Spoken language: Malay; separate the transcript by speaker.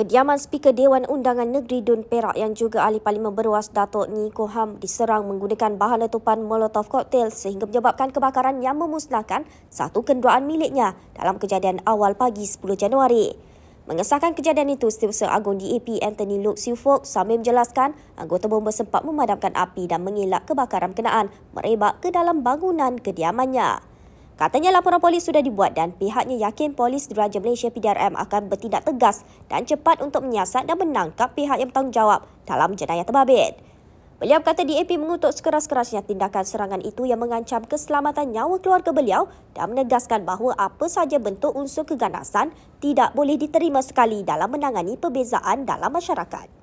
Speaker 1: Kediaman Speaker Dewan Undangan Negeri Dun Perak yang juga ahli parlimen beruas Datuk Niko Ham diserang menggunakan bahan letupan Molotov koktel sehingga menyebabkan kebakaran yang memusnahkan satu kenderaan miliknya dalam kejadian awal pagi 10 Januari. Mengesahkan kejadian itu, Setiausaha Agung DAP Anthony Luke Sufok sambil menjelaskan anggota bomba sempat memadamkan api dan mengelak kebakaran kenaan merebak ke dalam bangunan kediamannya. Katanya laporan polis sudah dibuat dan pihaknya yakin polis diraja Malaysia PDRM akan bertindak tegas dan cepat untuk menyiasat dan menangkap pihak yang bertanggungjawab dalam jenayah terbabit. Beliau kata DAP mengutuk sekeras-kerasnya tindakan serangan itu yang mengancam keselamatan nyawa keluarga beliau dan menegaskan bahawa apa sahaja bentuk unsur keganasan tidak boleh diterima sekali dalam menangani perbezaan dalam masyarakat.